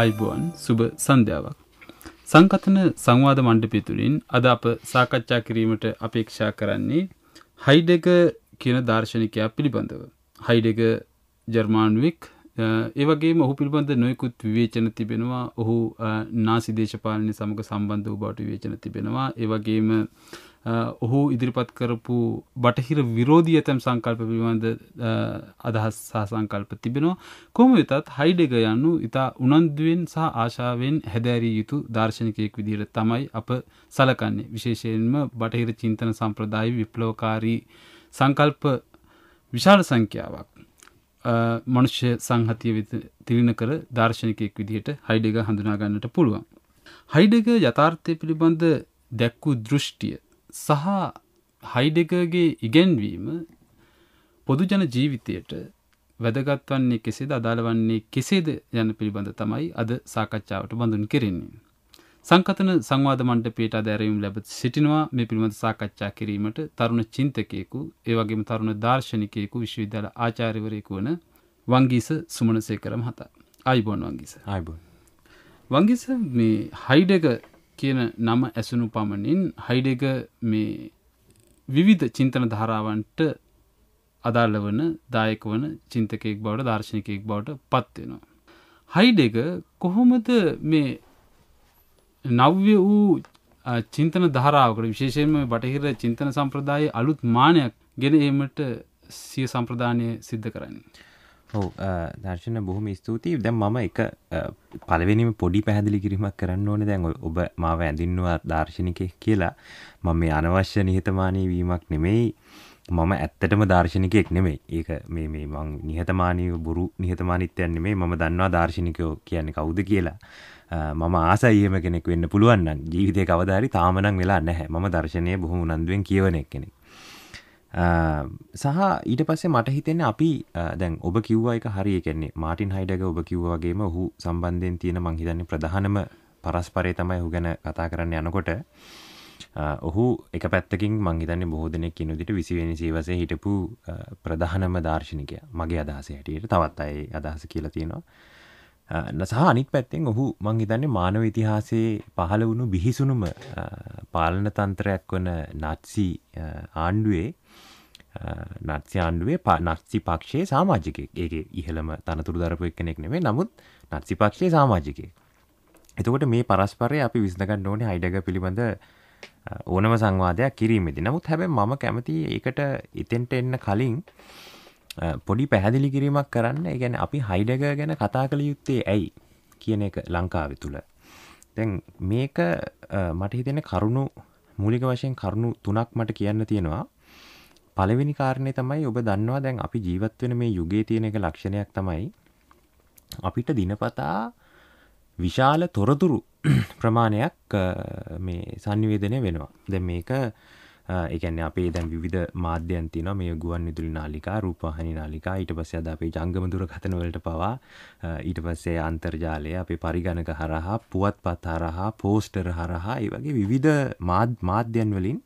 අයිබුවන් සුබ සන්ධ්‍යාවක්. සංකතන සංවාද මණ්ඩපිතුරින් අද අප සාකච්ඡා කිරීමට අපේක්ෂා කරන්නේ හයිඩෙක කියන දර්ශනිකයා පිළිබඳව. හයිඩෙක ජර්මාන්වික් ඒවගේ ඔහු පිළිබඳ නොයකුත් විවේචන තිබෙනවා ඔහු නාසි දේශපාලනය සමඟ සම්බන්ධ වූ බවට වේචන තිබෙනවා ඒවගේම ඔහු ඉදිරිපත් කරපු බටහිර විරෝධී ඇතැම් සංකල්ප පිළිබඳ අදහස් සහ සංකල්ප තිබෙනවා. කොහොම වෙතත් හයිඩෙග යනු ඉතා උනන්දුවෙන් සහ ආශාවෙන් හැදෑරිය යුතු දාර්ශනිකයෙක් විදිහට තමයි අප සලකන්නේ. විශේෂයෙන්ම බටහිර චින්තන සම්ප්‍රදාය විප්ලවකාරී සංකල්ප විශාල සංඛ්‍යාවක් මනුෂ්‍ය සංහතිය තිරිණ කර දර්ශනිකයෙක් විදිහට හයිඩෙග හඳුනාගන්නට පුළුවන්. හයිඩෙග යථාර්ථය පිළිබඳ දැක්වූ දෘෂ්ටිය සහ හයිඩෙකගේ ඉගැන්වීම පොදුජන ජීවිතයට වැදගත් වන්නේ කෙසේද අදාළ වන්නේ කෙසේද යන පිළිබඳ තමයි අද සාකච්ඡාවට බඳුන් කෙරෙන්නේ. සංකතන සංවාද මණ්ඩපයට අද ඇරයුම් ලැබ සිටිනවා මේ පිළිබඳ සාකච්ඡා කිරීමට තරුණ චින්තකයෙකු, ඒ වගේම තරුණ දාර්ශනිකයෙකු, විශ්වවිද්‍යාල ආචාර්යවරයෙකු වන වංගීස සුමනසේකර මහතා. ආයිබෝන් වංගීස. ආයිබෝන්. වංගීස මේ හයිඩෙගර් කියන නම ඇසුණු පමණින් හයිඩෙග මේ විවිධ චින්තන ධාරාවන්ට අදාළ වන දායක වන චින්තකයෙක් බවට දර්ශනකයෙක් බවට පත්වෙනවා. හයිඩෙග කොහොමද මේ නව්‍ය වූ චින්තන ධාරාවකට විශේෂයෙන්ම බටහිර චින්තන සම්ප්‍රදායේ අලුත් මානයක් ගෙන ඒමට සිය සම්ප්‍රදානය සිද්ධ කරන්නේ. ඔව දර්ශන බොහොම ස්තුතියි දැන් මම එක පලවෙනිම පොඩි පැහැදිලි කිරීමක් කරන්න ඕන දැන් ඔබ මාව ඇඳින්නවා දර්ශනිකය කියලා මම මේ අනවශ්‍ය නිහතමානී වීමක් නෙමෙයි මම ඇත්තටම දර්ශනිකයෙක් නෙමෙයි ඒක මේ මේ මං නිහතමානීව බොරු නිහතමානිත්වයන් නෙමෙයි මම දන්නවා දර්ශනිකයෝ කියන්නේ කවුද කියලා මම ආසයි එහෙම කෙනෙක් වෙන්න පුළුවන් නම් ජීවිතේ කවදාරි තාම නම් වෙලා නැහැ මම දර්ශනය බොහොම උනන්දුවෙන් කියවන එක්කෙනෙක් සහ ඊට පස්සේ මට හිතෙන්නේ අපි දැන් ඔබ කිව්වා එක හරිය කියන්නේ මාටින් හයිඩග ඔබ කිව්වා වගේම ඔහු සම්බන්ධයෙන් තියෙන මං හිතන්නේ ප්‍රධානම පරස්පරය තමයි ඔහු ගැන කතා කරන්න යනකොට ඔහු එක පැත්තකින් මං හිතන්නේ බොහෝ දෙනෙක් කියන විදිහට 20 වෙනි සියවසේ හිටපු ප්‍රධානම දාර්ශනිකයා මගේ අදහස හැටියට තවත් අය අදහස කියලා තියෙනවා සහ අනික් පැත්තෙන් ඔහු මං හිතන්නේ මානව ඉතිහාසයේ පහළ වුණු බිහිසුණුම පාලන තන්ත්‍රයක් වන නත්සි ආණ්ඩුවේ නත්්‍යයාන්ඩුවේ පා නත්සි පක්ෂයේ සාමාජිකෙක් ඒගේ ඉහළම තනතුරු දරපුක් කෙනෙක් නෙවේ නමුත් නත්සි පක්ෂයේ සාමාජිකය එතකොට මේ පරස්පරය අපි විසඳගන්න ඕනේ අයිඩග පිළිබඳ ඕනම සංවාදයක් කිරීමෙදි නමුත් හැබැ මම කැමති ඒකට ඉතෙන්ට එන්න කලින් පොඩි පැහැදිලි කිරීමක් කරන්න ගැන අපි හයිඩග ගැන කතා කළ යුත්තේ ඇයි කියන එක ලංකාව තුළ තැන් මේක මට හිතෙන කරුණු මූලික වශයෙන් කරුණු තුනක් මට කියන්න තියෙනවා පළවෙනි කාරණේ තමයි ඔබ දන්නවා දැන් අපි ජීවත් වෙන මේ යුගයේ තියෙන එක ලක්ෂණයක් තමයි අපිට දිනපතා විශාල තොරතුරු ප්‍රමාණයක් මේ සංනිවේදනය වෙනවා. දැන් මේක ඒකන්නේ අපේ දැන් විධ මාධ්‍යයන් තින මේ ගුවන් විදුලි නාලිකා රූපහනි නාලිකා ඊට පස්සේ අද අපේ ජංගම දුරකථන වලට පවා ඊට පස්සේ අන්තර්ජාලය අපේ පරිගණක හරහා පුවත්පත් හරහා පෝස්ටර් හරහා ඒ වගේ විවිධ මාධ්‍යයන් වලින්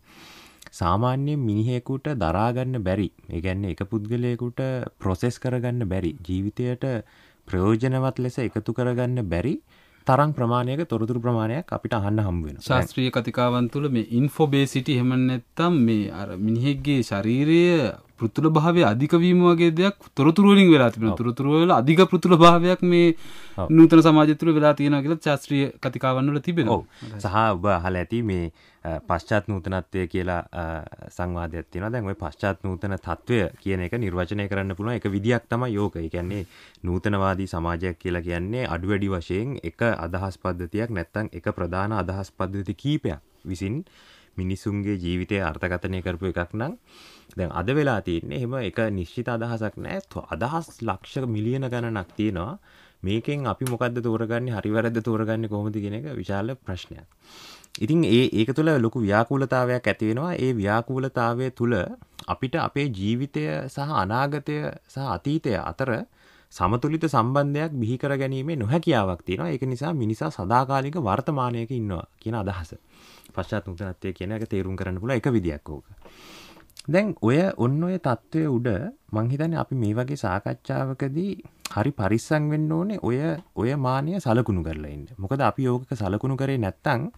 සාමාන්‍යයෙන් මිනිහෙකුට දරාගන්න බැරි ඒගැන්නේ එක පුද්ගලයකුට ප්‍රොසෙස් කරගන්න බැරි ජීවිතයට ප්‍රයෝජනවත් ලෙස එකතු කරගන්න බැරි තරම් ප්‍රමාණයක තොරතුරු ප්‍රමාණයක් අපිට අහන්න හම්බුවෙන ශාස්ත්‍රීය කතිකාවන් තුළ මේ ඉන්ෆෝබේසිටි හෙම නැත්තම් මේ අර මිනිහෙක්ගේ ශරීරය පෘතුල භාවය අධිකවීම වගේ දෙයක් තොරතුරුවලින් වෙලා තිබෙන තොරතුරුවල අධික පෘතුල භාවයක් මේ නූතන සමාජය තුළ වෙලා තියෙනවා කියලා ශාස්ත්‍රීය කතිකාවන් වල තිබෙනවා. සහ ඔබ අහලා ඇති මේ පශ්චාත් නූතනත්වය කියලා සංවාදයක් තියෙනවා. දැන් ওই පශ්චාත් නූතන తত্ত্বය කියන එක නිර්වචනය කරන්න පුළුවන් එක විදියක් තමයි යෝග. ඒ කියන්නේ නූතනවාදී සමාජයක් කියලා කියන්නේ අඩු වැඩි වශයෙන් එක අදහස් පද්ධතියක් නැත්නම් එක ප්‍රධාන අදහස් පද්ධති කීපයක් විසින් මිනිසුන්ගේ ජීවිතය අර්ථකථනය කරපු එකක් නම් දැන් අද වෙලා තියන්නේ එහෙම එක නිශ්චිත අදහසක් නෑ අදහස් ලක්ෂ මිලියන ගණනක් තියෙනවා මේකෙන් අපි මොකක්ද තෝරගන්න හරිවැරද තෝරගන්න කොහොමති ගෙන එක විශාල ප්‍රශ්නයක්. ඉතින් ඒ ඒක තුළ ලොකු ව්‍යාකූලතාවයක් ඇතිවෙනවා ඒ ව්‍යාකූලතාවය තුළ අපිට අපේ ජීවිතය සහ අනාගතය සහ අතීතය අතර සමතුලිත සම්බන්ධයක් බිහි කර ගැනීමේ නොහැකියාවක් තියෙනවා. ඒක නිසා මිනිසා සදාකාලික වර්තමානයක ඉන්නවා කියන අදහස. පශ්චාත් නූතනත්වය කියන එක තේරුම් කරන්න පුළුවන් එක විදියක් ඕක. දැන් ඔය ඔන්න ඔය தত্ত্বය උඩ මං හිතන්නේ අපි මේ වගේ සාකච්ඡාවකදී හරි පරිස්සම් වෙන්න ඕනේ ඔය ඔය මානිය සලකුණු කරලා ඉන්න. මොකද අපි ඕකක සලකුණු කරේ නැත්තම්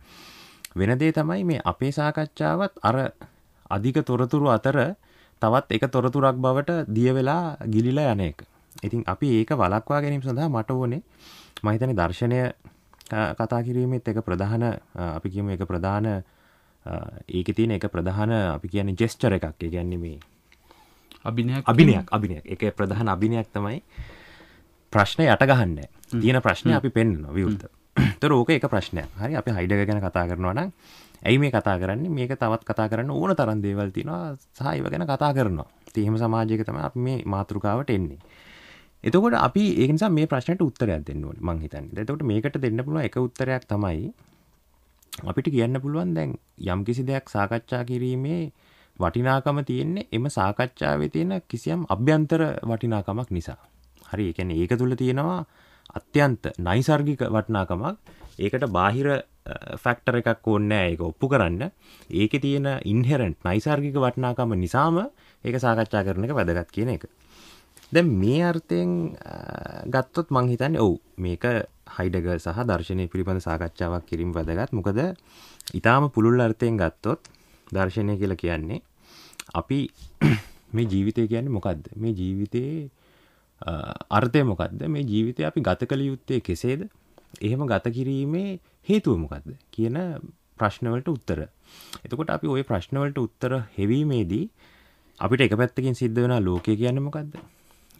වෙන දේ තමයි මේ අපේ සාකච්ඡාවත් අර අධික තොරතුරු අතර තවත් එක තොරතුරක් බවට දිය වෙලා ගිලිලා යන එක. ඉතින් අපි ඒක වලක්වා ගැනීම සඳහා මට ඕනේ මහිතන දර්ශනය කතා කිරීමත් එක ප්‍රධාන අපි කියම එක ප්‍රධාන ඒක තියෙන එක ප්‍රධාන අපි කියන්නේ ජෙස්චර එකක් ගැන්නේ මේ අභිනයක් අභිනයක් අභිනයක් එක ප්‍රධාන අභිනයක් තමයි ප්‍රශ්න යට ගහන්න තියෙන ප්‍රශ්නය අපි පෙන්න්න විවෘත තොර ඕක එක ප්‍රශ්නය හරි අපි හයිඩග ගැන කතා කරනවා නම් ඇයි මේ කතා කරන්නේ මේක තවත් කතා කරන්න ඕන තරන් දේවල් තිනවා සහයිව ගැන කතා කරනවා තියහෙම සමාජයක තම අප මේ මාතෘකාවට එන්නේ එතකොට අපි ඒනිසා මේ ප්‍රශ්නයට උත්තරයක් දෙන්න ඕනේ මං හිතන්නේ. එතකොට මේකට දෙන්න පුළුවන් එක උත්තරයක් තමයි අපිට කියන්න පුළුවන් දැන් යම් කිසි දෙයක් සාකච්ඡා කිරීමේ වටිනාකම තියෙන්නේ එම සාකච්ඡාවේ තියෙන කිසියම් අභ්‍යන්තර වටිනාකමක් නිසා. හරි, ඒ කියන්නේ ඒක තුල තියෙනවා අත්‍යන්ත නයිසර්ගික වටිනාකමක්. ඒකට බාහිර ෆැක්ටර් එකක් ඕනේ නැහැ ඒක ඔප්පු කරන්න. ඒකේ තියෙන ඉන්හෙරන්ට් නයිසර්ගික වටිනාකම නිසාම ඒක සාකච්ඡා කරන එක වැදගත් කියන එක. දැ මේ අර්ථයෙන් ගත්තොත් මංහිතන්න ඔවු මේක හයිඩග සහ දර්ශනය පිළිබඳ සාකච්ඡාවක් කිරින් වැදගත් මොකද ඉතාම පුළුල් අර්ථයෙන් ගත්තොත් දර්ශනය කියල කියන්නේ අපි මේ ජීවිතය කියන්නේ මොකක්ද මේ ජීවිතයේ අර්ථය මොකක්ද මේ ජීවිතය අපි ගත කළ යුත්තේ කෙසේද එහෙම ගත කිරීමේ හේතුව මොකක්ද කියන ප්‍රශ්නවලට උත්තර එතකොට අපි ওই ප්‍රශ්නවලට උත්තර හෙවීමේදී අපිට එක පැත්තකින් සිද්ධ වෙන ලෝකය කියන්න මොකක්ද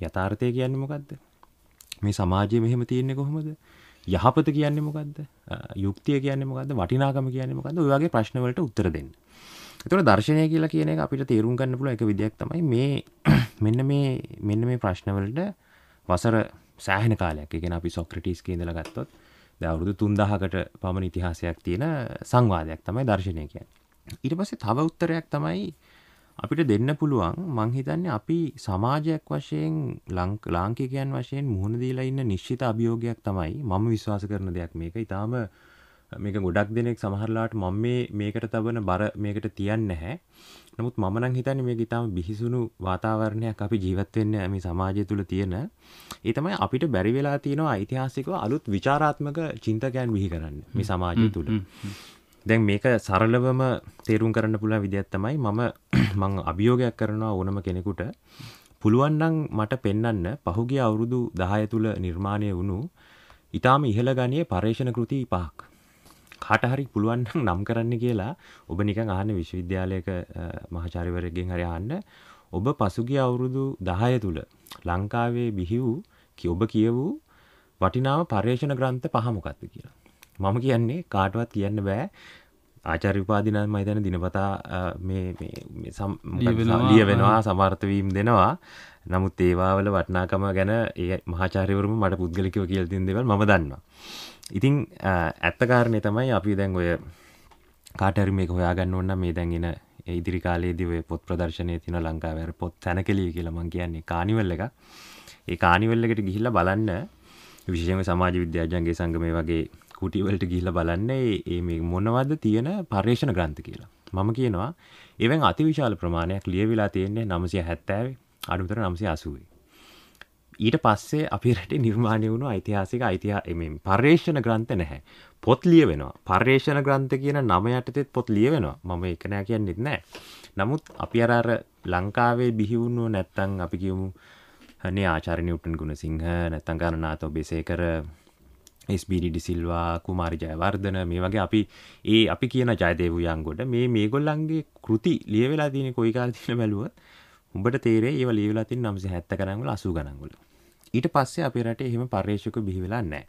යථාර්ථය කියන්නේ මොකද්ද? මේ සමාජයේ මෙහෙම තියෙන්නේ කොහොමද? යහපත කියන්නේ මොකද්ද? යුක්තිය කියන්නේ මොකද්ද? වටිනාකම කියන්නේ මොකද්ද? ඔය වගේ ප්‍රශ්න වලට උත්තර දෙන්න. ඒතකොට දර්ශනය කියලා කියන එක අපිට තේරුම් ගන්න පුළුවන් එක විදියක් තමයි මේ මෙන්න මේ මෙන්න මේ ප්‍රශ්න වලට වසර සෑහෙන කාලයක්. ඒ කියන්නේ අපි සොක්‍රටිස් කියන ඉඳලා ගත්තොත් දැන් අවුරුදු 3000කට පමණ ඉතිහාසයක් තියෙන සංවාදයක් තමයි දර්ශනය කියන්නේ. ඊට පස්සේ තව උත්තරයක් තමයි අපිට දෙන්න පුළුවන් මං හිතන්නේ අපි සමාජයක් වශයෙන් ලාංකිකයන් වශයෙන් මුහුණ දීලා ඉන්න නිශ්චිත අභියෝගයක් තමයි මම විශ්වාස කරන දෙයක් මේක. ඊටාම මේක ගොඩක් දෙනෙක් සමහරලාට මම මේ මේකට තබන බර මේකට තියන්නේ නැහැ. නමුත් මම නම් හිතන්නේ මේක ඊටාම බිහිසුණු වාතාවරණයක් අපි ජීවත් වෙන්න මේ සමාජය තුල තියෙන. ඒ තමයි අපිට බැරි වෙලා තියෙනවා ඓතිහාසිකව අලුත් ਵਿਚਾਰාත්මක චින්තකයන් බිහි කරන්න මේ සමාජය තුල. දැන් මේක සරලවම තේරුම් කරන්න පුළුවන් විදිහක් තමයි මම මම අභියෝගයක් කරනවා ඕනම කෙනෙකුට පුළුවන් නම් මට පෙන්වන්න පහුගිය අවුරුදු 10 තුල නිර්මාණය වුණු ඊටාම ඉහළ ගණයේ පරේෂණ කෘති පහක් කාට හරි පුළුවන් නම් නම් කරන්න කියලා ඔබ නිකන් අහන්න විශ්වවිද්‍යාලයක මහාචාර්යවරයෙක්ගෙන් හරි අහන්න ඔබ පසුගිය අවුරුදු 10 තුල ලංකාවේ බිහි වූ ඔබ කියවූ වටිනාම පර්යේෂණ ග්‍රන්ථ පහ මොකක්ද කියලා. මම කියන්නේ කාටවත් කියන්න බෑ ආචාර්යපාදිනන් මහිතන දිනපතා ලිය වෙනවා සමර්ථවීම් දෙනවා නමුත් ඒවාවල වටනාකම ගැන ඒ මහාචාරයවරම මට පුද්ගලිකව කියල්තින් දෙවල් ම දන්නවා. ඉතිං ඇත්තකාරණය තමයි අපි දැන් ඔය කාටර් මේක හොයාගන්න ඕන්න මේ දැන්ගෙන ඉදිරි කාලයේදිව පොත් ප්‍රදර්ශනය තින ලංකාවර පොත් තැනකලිය කියලා මං කියන්නේ කානිවල්ල එක ඒ කානිවල්ලකට ගිහිල්ල බලන්න විශෂම සමාජ විද්‍යාජන්ගේ සංගමය වගේ කුටිවලට ගිහිල බලන්නේ ඒ මේ මොනවද තියෙන පර්ේෂණ ග්‍රන්ථ කියලා. මම කියනවා එවන් අතිවිශාල ප්‍රමාණයක් ලියවිලා තියෙන්නේ නමසය හැත්තෑවේ අඩුතර නම්සේ අසුවේ. ඊට පස්සේ අපි රට නිර්මාණය වුණු ඓතිහාසික අයිතිහා එමින් පර්ේෂණ ග්‍රන්ථ නැහැ. පොත් ලියවෙනවා පර්ේෂණ ග්‍රන්ථ කියන නම යටතෙත් පොත් ලියවෙනවා මම එකනෑ කියන්නෙත් නෑ. නමුත් අපි අරර ලංකාවේ බිහිවුණු නැත්තං අපි කියමු හනේ ආචාරණය උටන් ගුණ සිංහ නැත්තං ගණනාත ඔබෙසේකර ස්බිරිඩි සිල්වා කුමාරි ජයවර්ධන මේ වගේ අපි ඒ අපි කියන ජයදේවයන්ගොඩ මේ මේ ගොල්ලන්ගේ කෘති ලියවෙලා තියෙන කොයි කාලතින බැලුවත් උඹට තේරේ ඒව ලියවෙලා තින් නම්ස හැත්ත කරංගල අසු ගනංගල ඊට පස්සේ අපේ රටේ එහෙම පර්යේෂක බිහිවෙලා නෑ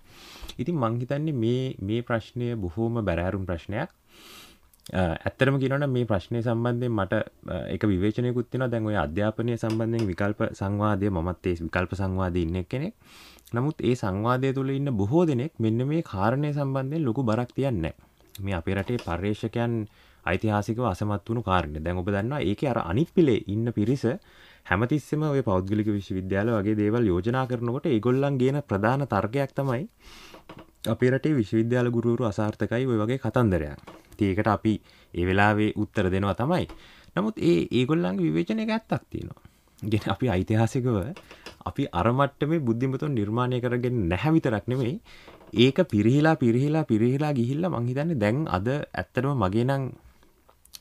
ඉතින් මංහිතන්නේ මේ මේ ප්‍රශ්නය බොහෝම බැරෑරුම් ප්‍රශ්නයක් ඇත්තරම කියනට මේ ප්‍රශ්නය සම්බන්ධයෙන් මට එක විවේචනයකුත්තින දැන්ව අධ්‍යාපනය සම්බන්ධයෙන් විකල්ප සංවාදය මත් ඒ විකල්ප සංවාදී ඉන්න කෙනෙක් නමුත් ඒ සංවාදය තුළ ඉන්න බොහෝ දෙනෙක් මෙන්න මේ කාරණය සම්බන්ධයෙන් ලොකු බරක් තියන්න මේ අපේ රටේ පර්යේෂකයන් ඓතිහාසිකව අසමත් වුණු කාරණය දැන් ඔබ දන්නවා ඒක අර අනිපිලේ ඉන්න පිරිස හැමතිස්සම ඔය පෞද්ගලික විශ්වවිද්‍යාල වගේ දේවල් යෝජනා කරනකොට ඒගොල්ලන් ගේන ප්‍රධාන තර්ගයක් තමයි අපේ රටේ විශ්වවිද්‍යාල ගුරුවරු අසාර්ථකයි ඔය වගේ කතන්දරයක් ඒකට අපි ඒ වෙලාවේ උත්තර දෙනවා තමයි නමුත් ඒ ඒගොල්ලන්ගේ විවේචනය ඇත්තක් තියෙනවා ගෙන අපි ඓතිහාසිකව අපි අරමට්ට මේ බුද්ධිමතුන් නිර්මාණය කරගෙන නැහැ විතරක් නෙමෙයි ඒක පිරිහිලා පිරිහිලා පිරිහිලා ගිහිල්ලා මං හිතන්නේ දැන් අද ඇත්තටම මගේ නම්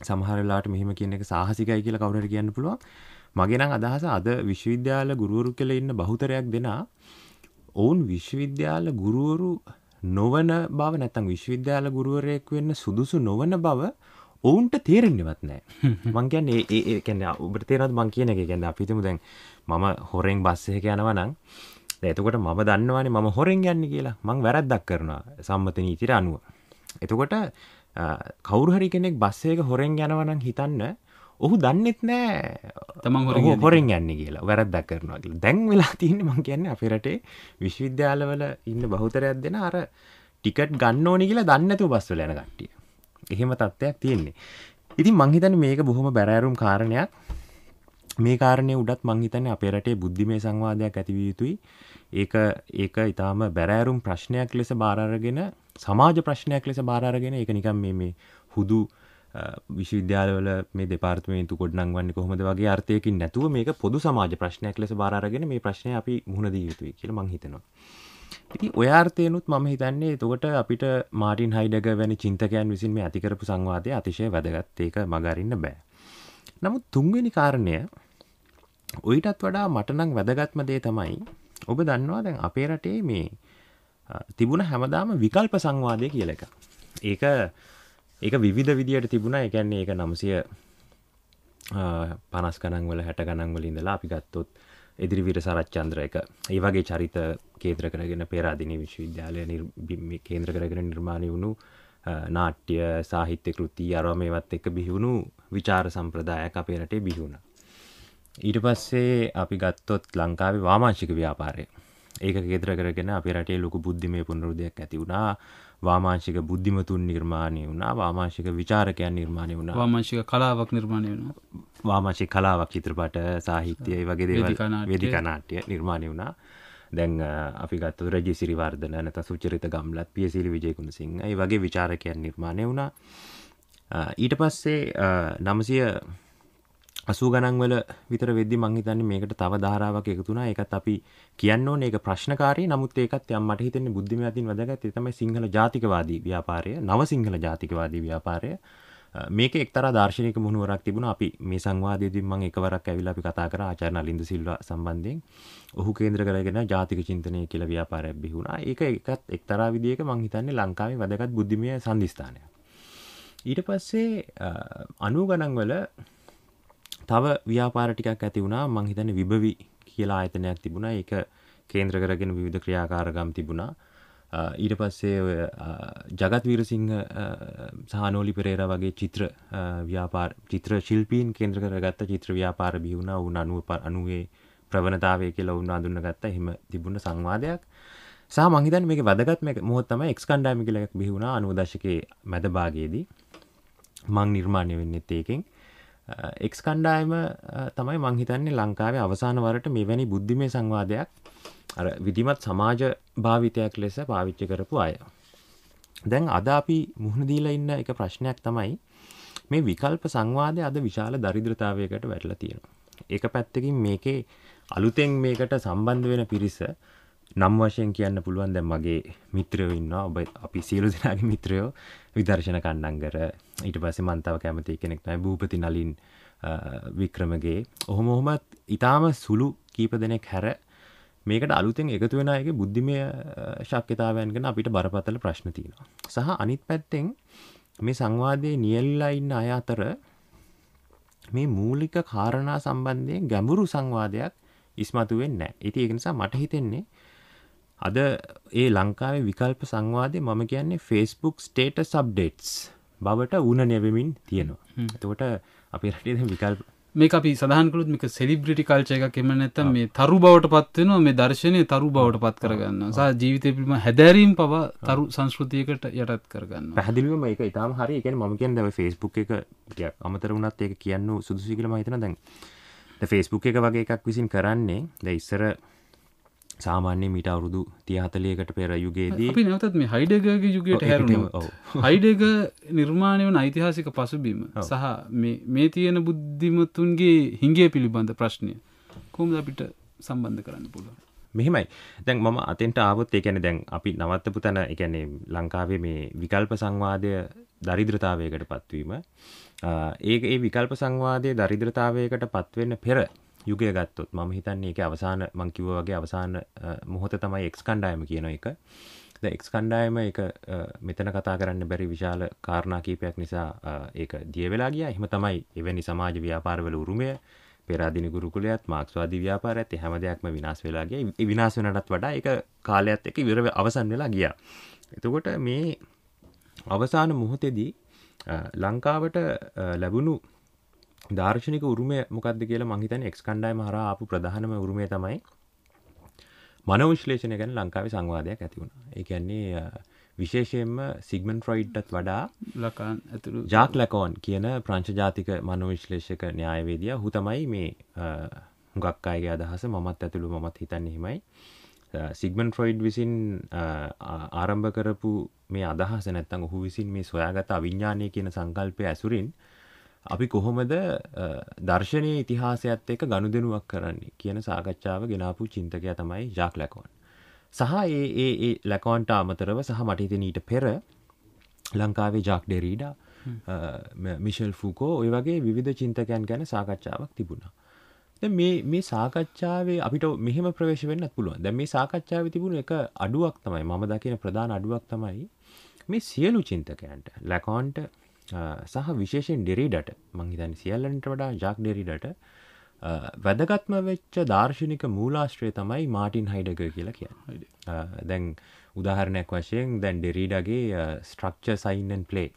සමහර වෙලාවට මෙහෙම කියන එක සාහසිකයි කියලා කවුරු හරි කියන්න පුළුවන් මගේ නම් අදහස අද විශ්වවිද්‍යාල ගුරුවරු කියලා ඉන්න බහුතරයක් දෙනා ඔවුන් විශ්වවිද්‍යාල ගුරුවරු නොවන බව නැත්තම් විශ්වවිද්‍යාල ගුරුවරයෙක් වෙන්න සුදුසු නොවන බව ඔවුන්ට තේරෙන්නෙවත් නෑ මංගැන් ඒ කැන ඔබට තේරත් මං කියන එක ගැන්න අපිතිමු දැන් මම හොරෙන් බස්සයක යනවනං ඇතකොට ම දන්නවානේ මම හොරෙන් යන්න කියලා මං වැරද්දක් කරනවා සම්මත නීතිර අනුව එතකොට කවුරුහරි කෙනෙක් බස්සයක හොරෙන් යනවනං හිතන්න ඔහු දන්නෙත් නෑ තමන් හො හොරෙන් යන්න කියලා වැරද්දක් කරනවා කියලා දැන් වෙලා තියන්න මං කියන්නේ අපිරටේ විශ්විද්‍යාලවල ඉන්න බහුතරයක් දෙෙන අර ටිකට් ගන්න ඕනි කියලා දන්නතු බස්වල යන ගට්ටිය එහෙම තත්ත්වයක් තියෙන්නේ. ඉතින් මං හිතන්නේ මේක බොහොම බැරෑරුම් කාරණයක්. මේ කාරණය උඩත් මං හිතන්නේ අපේ රටේ බුද්ධිමය සංවාදයක් ඇති විය යුතුයි. ඒක ඒක ඊටාම බැරෑරුම් ප්‍රශ්නයක් ලෙස බාර අරගෙන සමාජ ප්‍රශ්නයක් ලෙස බාර අරගෙන ඒක නිකන් මේ මේ හුදු විශ්වවිද්‍යාලවල මේ දෙපාර්තමේන්තු ගොඩනංවන්නේ කොහොමද වගේ අර්ථයකින් නැතුව මේක පොදු සමාජ ප්‍රශ්නයක් ලෙස බාර අරගෙන මේ ප්‍රශ්නේ අපි මුහුණ දිය යුතුයි කියලා මං හිතනවා. ඉති ඔයාර්තයනුත් මම හිතන්නේ තකොට අපිට මාටින් හයිඩක වැනි චින්තකයන් විසින් මේ ඇතිකරපු සංවාදය අතිශය වැදගත් ඒක මගරන්න බෑ. නමුත් තුන්වෙනි කාරණය ඔයිටත් වඩා මටනං වැදගත්ම දේ තමයි ඔබ දන්නවා දැන් අපේ රටේ මේ තිබුණ හැමදාම විකල්ප සංවාදය කියල එක. ඒක ඒක විධ විදියට තිබුණ එකන්නේ ඒ නම්සය පනස් කනංවල හැට ගනංවලින්දලා අපි ගත්තොත් එදිරිවිර සරච්චන්ද්‍ර එක ඒ වගේ චරිත කේත්‍ර කරගෙන පෙරාදිනි විශ්වවිද්‍යාලය කේන්ද්‍ර කරගෙන නිර්මාණය වුණු නාට්‍ය සාහිත්‍ය කෘති අරම ඒවත් එක බිහිවුණු විචාර සම්ප්‍රදායක් අපේ රටේ බිහිවුණ ඊට පස්සේ අපි ගත්තොත් ලංකාවේ වාමාංශික ව්‍යාපාරය ඒක ගෙදර කරගෙන අප රටේ ලොක බුද්ධිමය පුනරුදයක් ඇති වුණා වාමාංශික බුද්ධිමතුන් නිර්මාණය වුණා වාමාංශික විචාරකයන් නිර්මාණය වුණා වාමාංශික කලාවක් නිර්මාණය වුණා වාමාංශික කලාවක් චිත්‍රපට සාහිත්‍යය වගේ දේවල් වේදිකා නාට්‍ය නිර්මාණය වුණා දැන් අපි ගත්තු රජී සිරිවර්ධන නැත සුචරිත ගම්ලත් පියසිලි විජයකුණ සිංහයි වගේ විචාරකයන් නිර්මාණය වුණා ඊට පස්සේ නමසිය අසූ ගණන්වල විතර වෙද්දි මං හිතන්නේ මේකට තව ධාරාවක් එකතු වුණා. ඒකත් අපි කියන්න ඕනේ ඒක ප්‍රශ්නකාරී. නමුත් ඒකත් යම් මට හිතෙන්නේ බුද්ධිමයතින් වැදගත්. ඒ තමයි සිංහල ජාතිකවාදී ව්‍යාපාරය, නව සිංහල ජාතිකවාදී ව්‍යාපාරය. මේක එක්තරා දාර්ශනික මුහුණුවරක් තිබුණා. අපි මේ සංවාදයේදී මම එකවරක් ඇවිල්ලා අපි කතා කරා ආචාර්ය නලින්ද සිල්වා සම්බන්ධයෙන්. ඔහු කේන්ද්‍ර කරගෙන ජාතික චින්තනය කියලා ව්‍යාපාරයක් බිහි වුණා. ඒක එකත් එක්තරා විදියක මං හිතන්නේ ලංකාවේ වැදගත් බුද්ධිමය සංදිස්ථානයක්. ඊට පස්සේ අනු ගණන්වල තව ව්‍යාපාර ටිකක් ඇති වුණා මං හිතන්නේ විභවි කියලා ආයතනයක් තිබුණා. ඒක කේන්ද්‍ර කරගෙන විවිධ ක්‍රියාකාරකම් තිබුණා. ඊට පස්සේ ඔය ජගත් වීරසිංහ සහ නෝලි පෙරේරා වගේ චිත්‍ර ව්‍යාපාර චිත්‍ර ශිල්පීන් කේන්ද්‍ර කරගත්ත චිත්‍ර ව්‍යාපාර බිහි වුණා. වුණ 90 ප්‍රවණතාවය කියලා වුණ අඳුනගත්ත එහෙම තිබුණ සංවාදයක්. සහ මං හිතන්නේ මේකේ වැදගත්ම මොහොත තමයි එක්ස් කණ්ඩායම කියලා එකක් බිහි වුණා 90 දශකයේ මැද භාගයේදී. මං නිර්මාණය වෙන්නෙත් ඒකෙන්. එක් කණ්ඩායම තමයි මංහිතන්නේ ලංකාවේ අවසාන වරට මෙවැනි බුද්ධිමය සංවාදයක් අර විදිමත් සමාජ භාවිතයක් ලෙස පාවිච්චි කරපු අය. දැන් අද අපි මුහුණදීලා ඉන්න එක ප්‍රශ්නයක් තමයි මේ විකල්ප සංවාදය අද විශාල දරිද්‍රතාවයකට වැටලා තියෙනවා. ඒක පැත්තකින් මේකේ අලුතෙන් මේකට සම්බන්ධ වෙන පිරිස නම් වශයෙන් කියන්න පුළුවන් දැ මගේ මිත්‍රයෝ ඉන්න ඔබ අපි සියලු දෙනාගේ මිත්‍රයෝ විදර්ශන කණ්ඩංගර ඊට පස්සේ මන්තාව කැමති කෙනෙක්නයි භූපති නලින් වික්‍රමගේ ඔහොම ඔහොමත් ඉතාම සුළු කීප දෙනෙක් හැර මේකට අලුතෙන් එකතු වෙනගේ බුද්ධිමය ශක්්‍යතාවයන්ගෙන අපිට බරපතල ප්‍රශ්න තියෙනවා සහ අනිත් පැත්තෙන් මේ සංවාදය නියල්ලා ඉන්න අය අතර මේ මූලික කාරණා සම්බන්ධයෙන් ගැඹුරු සංවාදයක් ඉස්මතුවෙන් නෑ ඉති එකනිසා මට හිතෙන්නේ අද ඒ ලංකාවේ විකල්ප සංවාදය මම කියන්නේ ෆෙස්බුක් ස්ටේට සබ්ඩේට්ස් බවට උනනෙවමින් තියෙනවා එතකොට අපි රටේ විකල්ප මේ අපි සහකලුත් මේක සෙලිබ්‍රිටි කල්චය එකක් එම නැත්තම් මේ තරු බවට පත්වෙනවා මේ දර්ශනය තරු බවට පත් කරගන්න සහ ජීවිතය පිළිම හැදැරීම් පව තරු සංස්කෘතියකට යටත් කරගන්න පැදිලිවම එක ඉතාම හරි එකෙන් ම කියන්න දැම ෆෙස්බුක් එක අමතර වුණත් ඒක කියන්න සුදුසිකලම හිතන දැන් ෆෙස්බුක් එක වගේ එකක් විසින් කරන්නේ ද ඉස්සර සාමාන්‍ය මිට අවුරුදු තියහතලියකට පෙර යුගයේදී අපි නැවතත් මේ හයිඩගගේ යුගයට හැරුණ හයිඩග නිර්මාණය වන ඓතිහාසික පසුබිම සහ මේ තියෙන බුද්ධිමතුන්ගේ හිංගේ පිළිබඳ ප්‍රශ්නය කොහොමද අපිට සම්බන්ධ කරන්න පුළුවන් මෙහෙමයි දැන් මම අතෙන්ට ආවොත් ඒ කියන්නේ දැන් අපි නවත්තපු තැන ඒ කියන්නේ ලංකාවේ මේ විකල්ප සංවාදය දරිද්‍රතාවයකට පත්වීම ඒක ඒ විකල්ප සංවාදයේ දරිද්‍රතාවයකට පත්වෙන්න පෙර යුගය ගත්තොත් මම හිතන්නේ එක අවසාන මංකිව වගේ අවසාන මොහොත තමයි එක්ස් කණ්ඩායම කියන එක ද එක්ස් කණ්ඩායම එක මෙතන කතා කරන්න බැරි විශාල කාරණා කීපයක් නිසා ඒක දියවෙලා ගිය එහම තමයි එවැනි සමාජ ව්‍යාපාරවල උරුමය පෙරාදිනි ගුරුකුලයත් මාක්ස්වාදී ව්‍යාපාර ඇති හැම දෙයක්ම විනාස් වෙලාගේ විනාස වනටත් වඩා එක කාලයක්ත් එක විරව අවසන් වෙලා ගියා එතකොට මේ අවසාන මුහොතෙදී ලංකාවට ලැබුණු දාර්ශනික උරුමය මොකක්ද කියලා මහිතන එක්ස් කණ්ඩායම හර අපපු ප්‍රධානම උරුමය තමයි මනවිශ්ලේෂණය ගැන ලංකාවේ සංවාදයක් ඇතිවුණ එකන්නේ විශේෂයෙන්ම සිගමන් ෆ්‍රොයිඩ්ටත් වඩා ලකාන් ඇතුළු ජාක් ලකෝන් කියන ප්‍රංශ ජාතික මනවිශ්ලේෂක න්‍යායවේදිය හු තමයි මේ හුඟක් අයගේ අදහස මමත් ඇතුළු මමත් හිතන්න හිමයි සිගමන් ෆ්‍රොයිඩ් විසින් ආරම්භ කරපු මේ අදහස නැත්තන් ඔහු විසින් මේ සොයාගත අවිඤ්ඥානය කියන සංකල්පය ඇසුරින් අපි කොහොමද දර්ශනය ඉතිහාසයත් එක ගණු දෙනුවක් කරන්නේ කියන සාකච්ඡාව ගෙනාපු චින්තකය තමයි ජාක් ලැකෝන් සහ ඒ ලැකෝන්ට අමතරව සහ මටහිත නීට පෙර ලංකාවේ ජාක් ඩෙරීඩ මිශල් ෆූකෝ ඔය වගේ විධ චින්තකයන් ගැන සාකච්ඡාවක් තිබුණා මේ මේ සාකච්ඡාවේ අපිට මෙහෙම ප්‍රවේශ වෙන්න පුළුවන් දැ මේ සාකච්ඡාව තිබුණ එක අඩුවක් තමයි මම දකින ප්‍රධාන අඩුවක් තමයි මේ සියලු චින්තකයන්ට ලැකෝන්ට සහ විශේෂෙන් ඩෙරිඩට මංහිතන් සියල්ලන්ට වඩා ජක් ඩෙරිඩට වැදගත්ම වෙච්ච දර්ශනික මූලාශ්‍රය තමයි මාටින් හයිඩක කියලා කිය දැන් උදාහරණයක් වශයෙන් දැන් ඩෙරීඩගේ ස්ට්‍රක්චර් සයින්න් ප්ලේ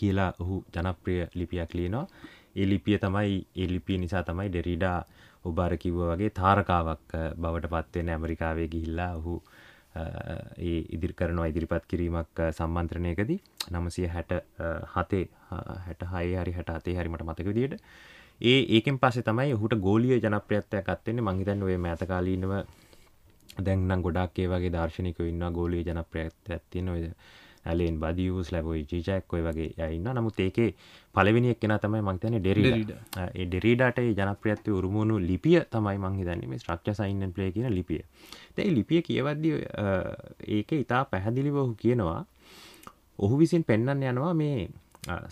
කියලා ඔහු ජනප්‍රිය ලිපියක් ලියනවා ඒ ලිපිය තමයි ඒ ලිපිය නිසා තමයි ඩෙරිඩා ඔබාර කිව්ව වගේ තාරකාවක් බවට පත්වෙන ඇමරිකාවේ ගිහිල්ලා ඔහු ඒ ඉදිරි කරනවා ඉදිරිපත් කිරීමක් සම්මන්ත්‍රණයකදී නමසය හැට හතේ හැට හයි හරි හැට අතේ හරිමට මතක විදියට ඒ ඒකෙන් පස්සේ තමයි ඔහුට ගෝලිය ජනප්‍රියත්වයක් අත්තෙන්නේ මං හිතන්නේ ඔය මෑත කාලීනව දැන් නම් ගොඩක් ඒ වගේ දාර්ශනිකයෝ ඉන්නවා ගෝලිය ජනප්‍රියත්වයක් තියෙන ඔය ඇලෙන් බදියස් ලැබයි ජීජයක්කොය වගේ යන්න නමුත් ඒකේ පලවෙනික් කෙන තමයි මංතන ඩෙරිඩ ඩෙරිඩට ජනප්‍රත්ව උරුමුණු ලිපිය තමයි මංහිතන්නේ මේ ශ්‍රක්ෂ සයින්න් පලේ කියන ලිපිය තැයි ලිපිය කියවද්දි ඒක ඉතා පැහැදිලිව ඔහු කියනවා ඔහු විසින් පෙන්නන්න යනවා මේ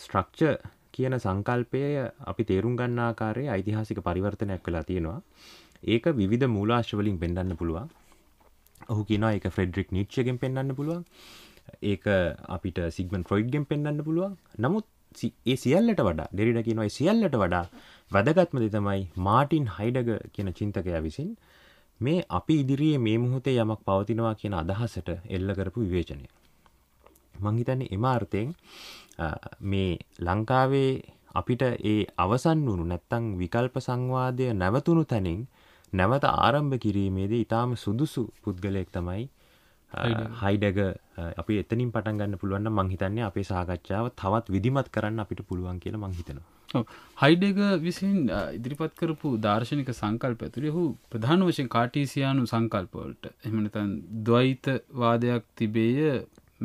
ස්ට්‍රක්ෂ කියන සංකල්පය අපි තේරුම් ගන්නාකාරය ඓතිහාසික පරිවර්තනයක් වෙලා තියෙනවා ඒක විධ මූලාශ්වලින් පෙන්ඩන්න පුළුවන් ඔහු කියනවා එක ෆෙඩ්‍රික් නිච්චගෙන් පෙන්න්න පුළුවන් ඒක අපිට සිගමන් ෆ්‍රොයිඩ්ගෙන් පෙන්න්න පුළුවන් නමුත් ඒ සියල්ලට වඩා ඩෙරිඩ කියනවයි සියල්ලට වඩා වැදගත්ම දෙතමයි මාටින් හයිඩග කියන චින්තකයා විසින් මේ අපි ඉදිරියේ මේ මුහොතේ යමක් පවතිනවා කියන අදහසට එල්ල කරපු විවේචනය. මංහිතන්නේ එම අර්ථයෙන් මේ ලංකාවේ අපිට ඒ අවසන් වුණු නැත්තං විකල්ප සංවාදය නැවතුණු තැනින් නැවත ආරම්භ කිරීමේදී ඉතාම සුදුසු පුද්ගලයෙක් තමයි හයිඩග අපි එතනින් පටන් ගන්න පුළුවන් මංහිතන්නේ අපේ සාකච්ඡාව තවත් විදිමත් කරන්න අපිට පුළුවන් කියලා මංහිතනවා හයිඩග විසින් ඉදිරිපත් කරපු දර්ශනික සංකල්ප ඇතුළේ හු ප්‍රධාන වශයෙන් කාටීසියානු සංකල්පවලට එමනතන් ද්වයිතවාදයක් තිබේය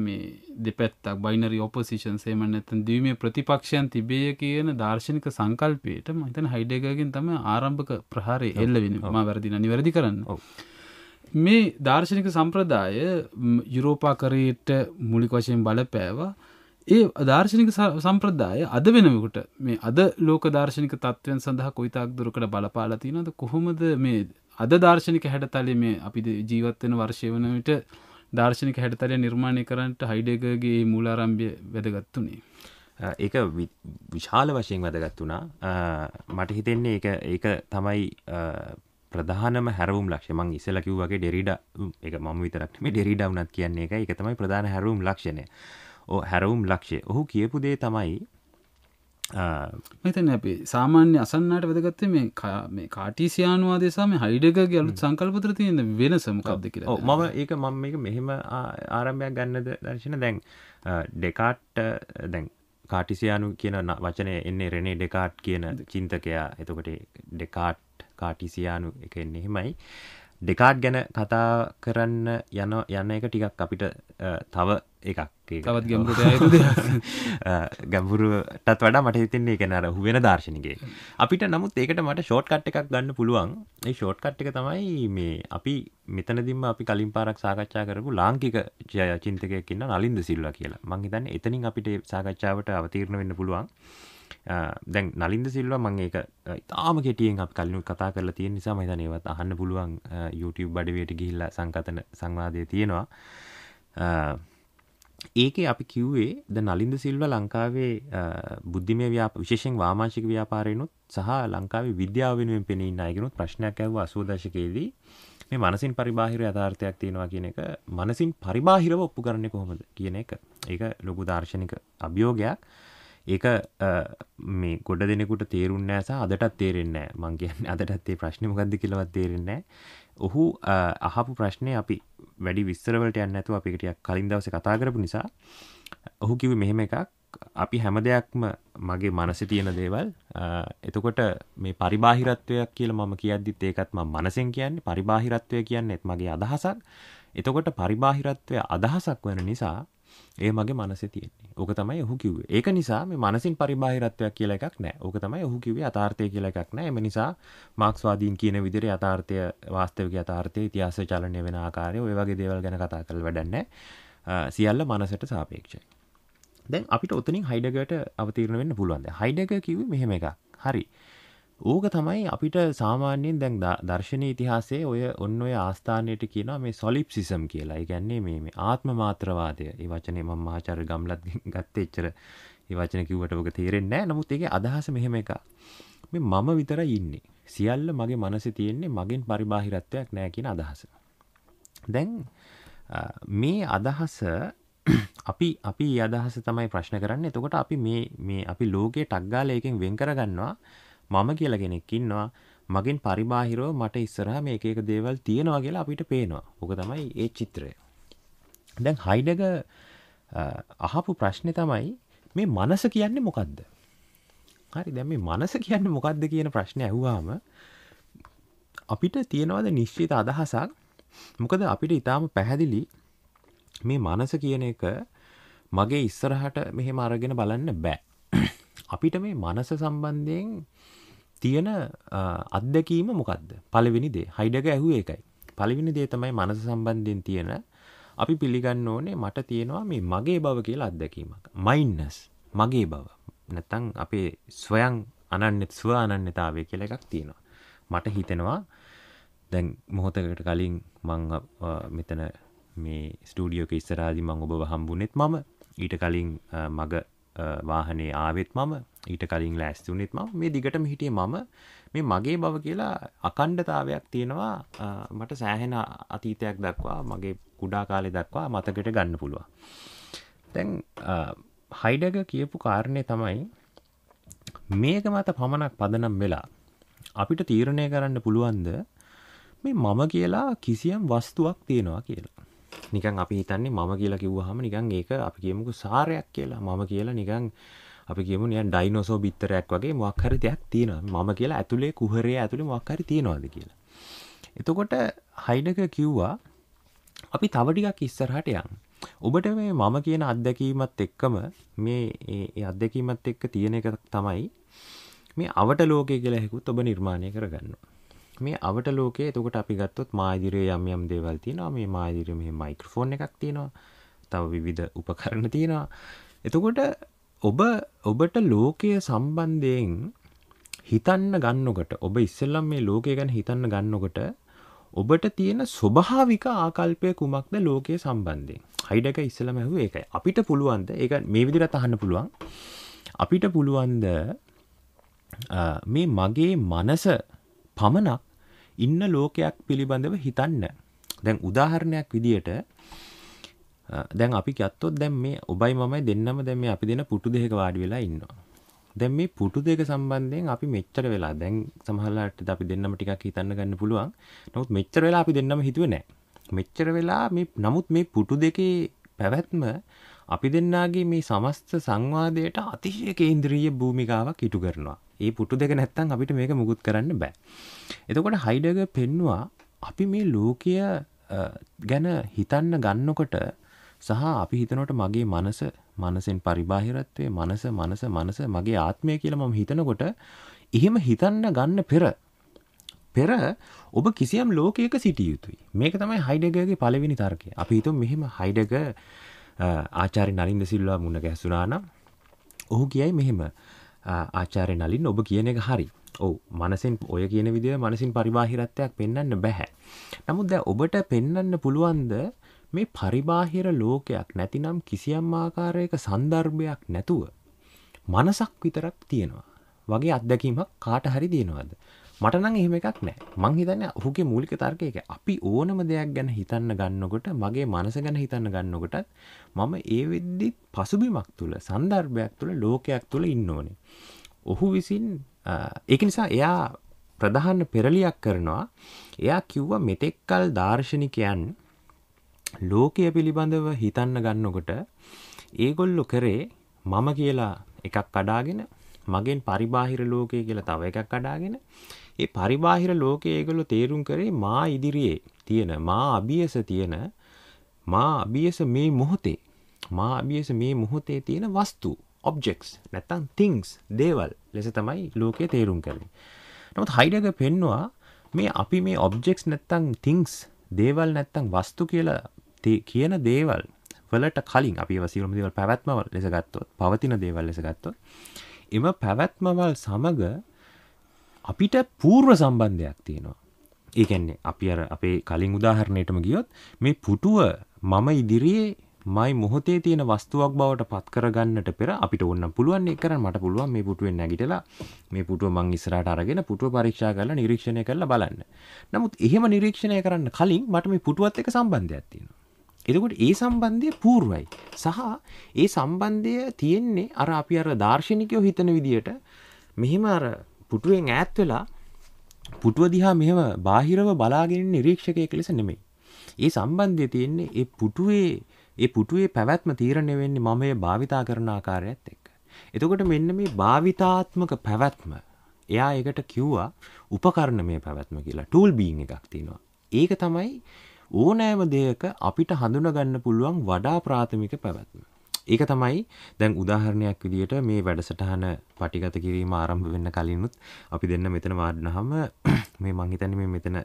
මේ දෙපැත්තක් බයිනරි ඔපසිෂන් සේම නැතන් දීමේ ප්‍රතිපක්ෂයන් තිබේය කියන දර්ශනික සංකල්පයට මහිතන හයිඩගගෙන් තම ආරම්භක ප්‍රහාරය එල්ල වෙන ම වැරදින නිවැරදි කරන්න ඔව මේ දාර්ශනික සම්ප්‍රදාය යුරෝපාකරයට මුලික වශයෙන් බලපෑවා ඒ අධාර්ශනික සම්ප්‍රදාය අද වෙනමකුට මේ අද ලෝක දර්ශනික තත්වයන් සඳහා කොයිතාක් දුරකට බලපාලතිනද කොහොමද මේ අද දර්ශනික හැඩතලේ මේ අපි ජීවත්වෙන වර්ෂය වනට දර්ශනික හැඩතලය නිර්මාණය කරන්නට හයිඩගගේ මූලාරම්භය වැදගත්තුනේ. ඒක විශාල වශයෙන් වැදගත් වුණා මට හිතෙන්නේ ඒ ඒක තමයි ප්‍රධානම හැරවුම් ලක්ෂ මං ඉසල කිව්වගේ ඩෙරිඩ එක මම විතරක්ම ඩෙරිඩ වනත් කියන්නේ එක එක තමයි ප්‍රධාන හැරුම් ලක්ෂණය ඕ හැරවුම් ලක්ෂය ඔහු කියපු දේ තමයි මෙතන අපි සාමාන්‍ය අසන්නට වැදගත්ත මේ කාටිසියානුවාද සම හයිඩකගේ අලුත් සංකල්පතර තියෙන වෙනසමකක්ද කියලා මම ඒක මම එක මෙහෙම ආරම්භයක් ගන්නද දර්ශන දැන් ඩෙකාට් දැන් කාටිසියානු කියන වචනය එන්නේ රෙනේ ඩෙකාට් කියන චින්තකයා එතකොට ඩෙකාට් කාටිසියානු එක එන්නේ එහෙමයි ඩෙකාඩ් ගැන කතා කරන්න යන යන්න එක ටිකක් අපිට තව එකක් තවත් ගැම්පුර ගැම්පුරුටත් වඩා මට හිතන්නේ එක නර හුවෙන දර්ශනිකේ අපිට නමුත් ඒකට මට ෂෝට්කට් එකක් ගන්න පුළුවන් ඒ ෂෝට්කට් එක තමයි මේ අපි මෙතනදිම අපි කලින් පාරක් සාකච්ඡා කරපු ලාංකික චින්තකයකින්න නලින්ද සිල්වා කියලා මං හිතන්නේ එතනින් අපිට සාකච්ඡාවට අවතීර්ණ වෙන්න පුළුවන් දැන් නලින්ද සිල්ව මං ඒක ඉතාම කෙටියෙන් අප කලින් කතා කරලා තියෙන නිසා මම හිතන්නේ ඒවත් අහන්න පුළුවන් YouTube අඩවියට ගිහිල්ලා සංකතන සංවාදයේ තියෙනවා ඒකේ අපි කිව්වේ ද නලින්ද සිල්ව ලංකාවේ බුද්ධිමය ව්‍යාප විශේෂයෙන් වාමාංශික ව්‍යාපාරයනොත් සහ ලංකාවේ විද්‍යාව වෙනුවෙන් පෙනී ඉන්න අයගෙනුත් ප්‍රශ්නයක් ඇහුවා 80 දශකයේදී මේ මනසින් පරිබාහිර යථාර්ථයක් තියෙනවා කියන එක මනසින් පරිබාහිරව ඔප්පු කරන්නේ කොහොමද කියන එක ඒක ලොකු දාර්ශනික අභියෝගයක් ඒක මේ ගොඩ දෙනෙකුට තේරුන්න ඇස අදටත් තේරෙන්නේ මංගේ අදටත්තේ ප්‍රශ්නමකක්ද කියලවත් තේරෙන්නේ ඔහු අහපු ප්‍රශ්නය අපි වැඩි විස්සරවලට යන්න ඇතු අපිකටියක් කලින් දවස කතා කරපු නිසා ඔහු කිව මෙහෙම එකක් අපි හැම දෙයක්ම මගේ මනස තියෙන දේවල් එතකොට මේ පරිබාහිරත්වයක් කියල මම කියද්දිත් ඒකත් ම මනසෙන් කියන්නේ පරිබාහිරත්වය කියන්නෙත් මගේ අදහසක් එතකොට පරිබාහිරත්වය අදහසක් වන නිසා ඒ මගේ මනස තියන්නේ ඕක තමයි ඔහු කිව්වේ ඒක නිසා මේ මනසින් පරිබාහිරත්වයක් කියලා එකක් නෑ ඕක තමයි ඔහු කිව්වේ යථාර්ථය කියලා එකක් නෑ එම නිසා මාක්ස්වාදීන් කියන විදිහට යථාර්ථය වාස්තවික යථාර්ථය ඉතිහාසය චලනය වෙන ආකාරය ඔය වගේ දේවල් ගැන කතා කරලා වැඩක් නෑ සියල්ල මනසට සාපේක්ෂයි දැන් අපිට ඔතනින් හයිඩගට අවතීරණ වෙන්න පුළුවන් හයිඩග කිව්වේ මෙහෙම එකක් හරි ඕක තමයි අපිට සාමාන්‍යයෙන් දැන් දර්ශන ඉතිහාසේ ඔය ඔන්න ඔය ආස්ථානයට කියන මේ සොලිප්සිසම් කියලා ඉගැන්නේ මේ ආත්ම මාත්‍රවාදය ඒ වචනය ම මාචර ගම්ලත් ගත්තච්චර ඒ වචන කිව්වට ඔක තේරෙන්නේ නමුත් ඒක අදහස මෙහෙම එක මේ මම විතර ඉන්නේ සියල්ල මගේ මනස තියෙන්නේ මගෙන් පරිබාහිරත්වයක් නෑ කියන අදහස දැන් මේ අදහස අපි අපි අදහස තමයි ප්‍රශ්න කරන්න එතකොට අපි මේ මේ අපි ලෝකයේ ටක්ගාලයකින් වෙන් කරගන්නවා මම කියලා කෙනෙක් ඉන්නවා මගෙන් පරිබාහිරව මට ඉස්සරහා මේක එක දේවල් තියෙනවා කියලා අපිට පේනවා. ඕක තමයි ඒ චිත්‍රය. දැන් හයිඩග අහපු ප්‍රශ්නේ තමයි මේ මනස කියන්නේ මොකද්ද? හරි දැන් මේ මනස කියන්නේ මොකද්ද කියන ප්‍රශ්නේ ඇහුවාම අපිට තියනවාද නිශ්චිත අදහසක්? මොකද අපිට ඊටාම පැහැදිලි මේ මනස කියන එක මගේ ඉස්සරහට මෙහෙම අරගෙන බලන්න බෑ. අපිට මේ මනස සම්බන්ධයෙන් තියෙන අත්දැකීම මොකක්ද පළවෙනි දේ හයිඩක ඇහුව එකයි පළවෙනි දේ තමයි මනස සම්බන්ධයෙන් තියෙන අපි පිළිගන්න ඕනේ මට තියෙනවා මේ මගේ බව කියලා අත්දැකීමක් මයින්නස් මගේ බව නැත්තං අපේ ස්වයන් අනන්‍යත් ස්ව අනන්‍යතාවය කියල එකක් තියෙනවා මට හිතෙනවා දැන් මොහොතකට කලින් මං මෙතන මේ ස්ටඩියෝක ඉස්සරාදි මං ඔබ හම්බුනෙත් මම ඊට කලින් මග වාහනේ ආවෙත් මම ඊට කලින් ලෑස්තුනෙත් ම මේ දිගටම හිටිය මම මේ මගේ බව කියලා අකණ්ඩතාවයක් තියෙනවා මට සෑහෙන අතීතයක් දක්වා මගේ කුඩා කාලෙ දක්වා මතකට ගන්න පුළුවන් තැන් හයිඩග කියපු කාරණය තමයි මේක මත පමණක් පදනම් වෙලා අපිට තීරණය කරන්න පුළුවන්ද මේ මම කියලා කිසියම් වස්තුවක් තියෙනවා කියලා නිකන් අපි හිතන්නේ මම කියලා කිව්වහම නිකන් ඒක අපි කියමුකෝ සාරයක් කියලා මම කියලා නිකන් අපි කියමු නිකන් ඩයිනෝසෝ බිත්තරයක් වගේ මොකක් හරි දෙයක් තියෙනවා මම කියලා ඇතුලේ කුහරය ඇතුලේ මොකක් හරි තියෙනවද කියලා. එතකොට හයිඩක කිව්වා අපි තව ටිකක් ඉස්සරහට යන්න. ඔබට මේ මම කියන අත්දැකීමත් එක්කම මේ ඒ අත්දැකීමත් එක්ක තියෙන එක තමයි මේ අවට ලෝකය කියලා හෙකුත් ඔබ නිර්මාණය කරගන්නවා. මේ අවට ලෝකයේ එතකොට අපි ගත්තොත් මාදිරයේ යම් යම් දේවල් තියෙනවා මේ මාදිරයේ මෙහි මයික්‍රොෆෝන් එකක් තියෙනවා තව විවිධ උපකරණ තියෙනවා එතකොට ඔබ ඔබට ලෝකය සම්බන්ධයෙන් හිතන්න ගන්නකොට ඔබ ඉස්සෙල්ලම් මේ ලෝකය ගැන හිතන්න ගන්නකොට ඔබට තියෙන ස්වභාවික ආකල්පය කුමක්ද ලෝකයේ සම්බන්ධයෙන් හයිඩක ඉස්සලම ඇහුව ඒකයි අපිට පුළුවන්ද ඒ මේ විදිරත් අහන්න පුළුවන් අපිට පුළුවන්ද මේ මගේ මනස පමණක් ඉන්න ලෝකයක් පිළිබඳව හිතන්න. දැන් උදාහරණයක් විදියට දැන් අපි ගත්තොත් දැන් මේ ඔබයි මමයි දෙන්නම දැන් මේ අපි දෙන පුටු දෙකක වාඩි වෙලා ඉන්නවා. දැන් මේ පුටු දෙක සම්බන්ධයෙන් අපි මෙච්චර වෙලා දැන් සමහරලාට අපි දෙන්නම ටිකක් හිතන්න ගන්න පුළුවන්. නමුත් මෙච්චර වෙලා අපි දෙන්නම හිතුවේ නැහැ. මෙච්චර වෙලා මේ නමුත් මේ පුටු දෙකේ පැවැත්ම අපි දෙන්නාගේ මේ සමස්ත සංවාදයට අතිශය කේන්ද්‍රීය භූමිකාවක් ඉටු කරනවා. ඒ පුටු දෙක නැත්තම් අපිට මේක මුකුත් කරන්න බෑ. එතකොට හයිඩග පෙන්නවා අපි මේ ලෝකය ගැන හිතන්න ගන්නකොට සහ අපි හිතනකොට මගේ මනස මනසෙන් පරිබාහිරත්වය මනස මනස මනස මගේ ආත්මය කියලා මම හිතනකොට එහෙම හිතන්න ගන්න පෙර පෙර ඔබ කිසියම් ලෝකයක සිටිය යුතුයි මේක තමයි හයිඩගගේ පළවෙනි තර්කය අපි හිතමු මෙහෙම හයිඩග ආචාරය නලින් දෙසිල්වා මුණ ගැසුනානම් ඔහු කියයි මෙහෙම ආචාරය නලින් ඔබ කියන එක හරි ඔව මනසින් ඔය කියන විදිහ මනසින් පරිබාහිරත්වයක් පෙන්න්න බැහැ. නමුත් දැ ඔබට පෙන්නන්න පුළුවන්ද මේ පරිබාහිර ලෝකයක් නැතිනම් කිසියම් ආකාරයක සන්දර්භයක් නැතුව මනසක් විතරක් තියෙනවා. වගේ අත්දැකීමක් කාට හරි දෙනවද. මටනං එහෙම එකක් නෑ මං හිතන්න ඔහුගේ මූලික තර්කයක අපි ඕනම දෙයක් ගැන හිතන්න ගන්නකොට මගේ මනස ගැන හිතන්න ගන්නකොටත් මම ඒ වෙද්දි පසුබිමක් තුළ සන්දර්භයක් තුළ ලෝකයක් තුළ ඉන්න ඕනේ ඔහු විසින් ඒක නිසා එයා ප්‍රධාන පෙරලියක් කරනවා එයා කිව්වා මෙතෙක්කල් දර්ශනිකයන් ලෝකය පිළිබඳව හිතන්න ගන්නකොට ඒගොල්ලො කරේ මම කියලා එකක් කඩාගෙන මගෙන් පරිබාහිර ලෝකය කියලා තව එකක් කඩාගෙන ඒ පරිබාහිර ලෝකයේ ඒගොල්ලෝ තේරුම් කරේ මා ඉදිරියේ තියෙන මා අභියස තියෙන මා අභියස මේ මොහොතේ මා අභියස මේ මොහොතේ තියෙන වස්තු objects නැත්නම් things දේවල් ලෙස තමයි ලෝකයේ තේරුම් කරන්නේ. නමුත් හයිඩගර් පෙන්නවා මේ අපි මේ objects නැත්නම් things දේවල් නැත්නම් වස්තු කියලා කියන දේවල් වලට කලින් අපි වසීරම දේවල් පැවැත්ම ලෙස ගත්තොත් පවතින දේවල් ලෙස ගත්තොත් එම පැවැත්මවල් සමග අපිට පූර්ව සම්බන්ධයක් තියෙනවා ඒකැන්නේ අපි අර අපේ කලින් උදාහරණයටම ගියොත් මේ පුටුව මම ඉදිරියේ මයි මොහොතේ තියෙන වස්තුවක් බවට පත් කරගන්නට පෙර අපිට ඕන්න පුළුවන් එක කරන්න මට පුළුවන් මේ පුටුවෙන් නැගිටලා මේ පුටුව මං ඉස්සරහට අරගෙන පුටුව පරීක්ෂා කරලා නිරීක්ෂණය කරලා බලන්න. නමුත් එහෙම නිරීක්ෂණය කරන්න කලින් මට මේ පුටුවත් එක්ක සම්බන්ධයක් තියෙනවා. එතකොට ඒ සම්බන්ධය පූර්වයි. සහ ඒ සම්බන්ධය තියෙන්නේ අර අපි අර දාර්ශනිකයෝ හිතන විදියට මෙහෙම අර පුටුවෙන් ඈත් වෙලා පුටුව දිහා මෙහෙම බාහිරව බලාගෙන නිරීක්ෂකයෙක් ලෙස නෙමෙයි. ඒ සම්බන්ධය තියෙන්නේ ඒ පුටුවේ ඒ පුටුවේ පැවැත්ම තීරණය වෙන්නේ මම ඒ භාවිතා කරන ආකාරයත් එක්ක. එතකොට මෙන්න මේ භාවිතාත්මක පැවැත්ම එයා ඒකට කිව්වා උපකරණමය පැවැත්ම කියලා ටූල් බීන් එකක් තියෙනවා. ඒක තමයි ඕනෑම දෙයක අපිට හඳුනගන්න පුළුවන් වඩා ප්‍රාථමික පැවැත්ම. ඒක තමයි දැන් උදාහරණයක් විදිහට මේ වැඩසටහන පටිගත කිරීම ආරම්භ වෙන්න කලිනුත් අපි දෙන්න මෙතන වාඩනහම මේ මං හිතන්නේ මේ මෙතන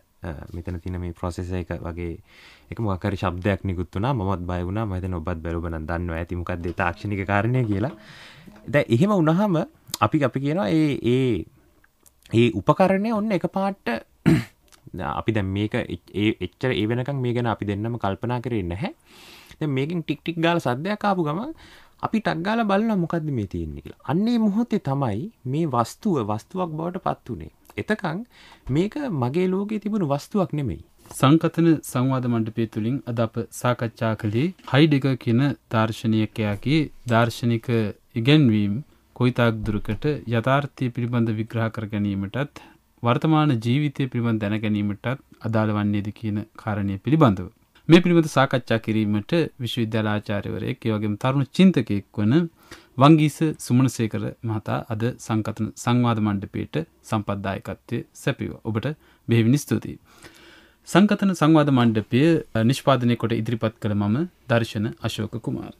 මෙතන තියෙන මේ process එක වගේ එක මොකක් හරි શબ્දයක් නිකුත් වුණා මමත් බය වුණා මම හිතන්නේ ඔබත් බැලුව බනන් දන්නවා ඇති මොකක්ද ඒ තාක්ෂණික කාරණය කියලා දැන් එහෙම වුණාම අපි අපි කියනවා ඒ ඒ ඒ උපකරණය ඔන්න එකපාරට අපි දැන් මේක එච්චර ඒ වෙනකන් මේ ගැන අපි දෙන්නම කල්පනා කරේ නැහැ මේකින් ටික්ටික් ගාල සද්‍යයක් ආපු ගම අපි ටක්ගාල බලන්න මොකක්ද මේ තියෙන්නේ කියලා අන්නේ මොහොතේ තමයි මේ වස්තුව වස්තුවක් බවට පත් වුනේ එතකං මේක මගේ ලෝකයේ තිබුණු වස්තුවක් නෙමෙයි සංකතන සංවාධ මණ්ඩපය තුළින් අද අප සාකච්ඡා කළේ හයිඩෙක කියන දර්ශනයකයාගේ දර්ශනික ඉගැන්වීම් කොයිතාක් දුරකට යථාර්ථය පිළිබඳ විග්‍රහ කර ගැනීමටත් වර්තමාන ජීවිතය පිළිබඳ දැන ගැනීමටත් අදාළ වන්නේද කියන කාරණය පිළිබඳව. මේ පිළිබඳ සාකච්ඡා කිරීමට විශ්වවිද්‍යාල ආචාර්යවරයෙක් ඒ වගේම තරුණ චින්තකයෙක් වන වංගීස සුමනසේකර මහතා අද සංකතන සංවාද මණ්ඩපයේට සම්පත්දායකත්වයේ සැපිවා. ඔබට බෙහෙවින් ස්තුතියි. සංකතන සංවාද මණ්ඩපය නිෂ්පාදනය කොට ඉදිරිපත් කළ මම දර්ශන අශෝක කුමාර්.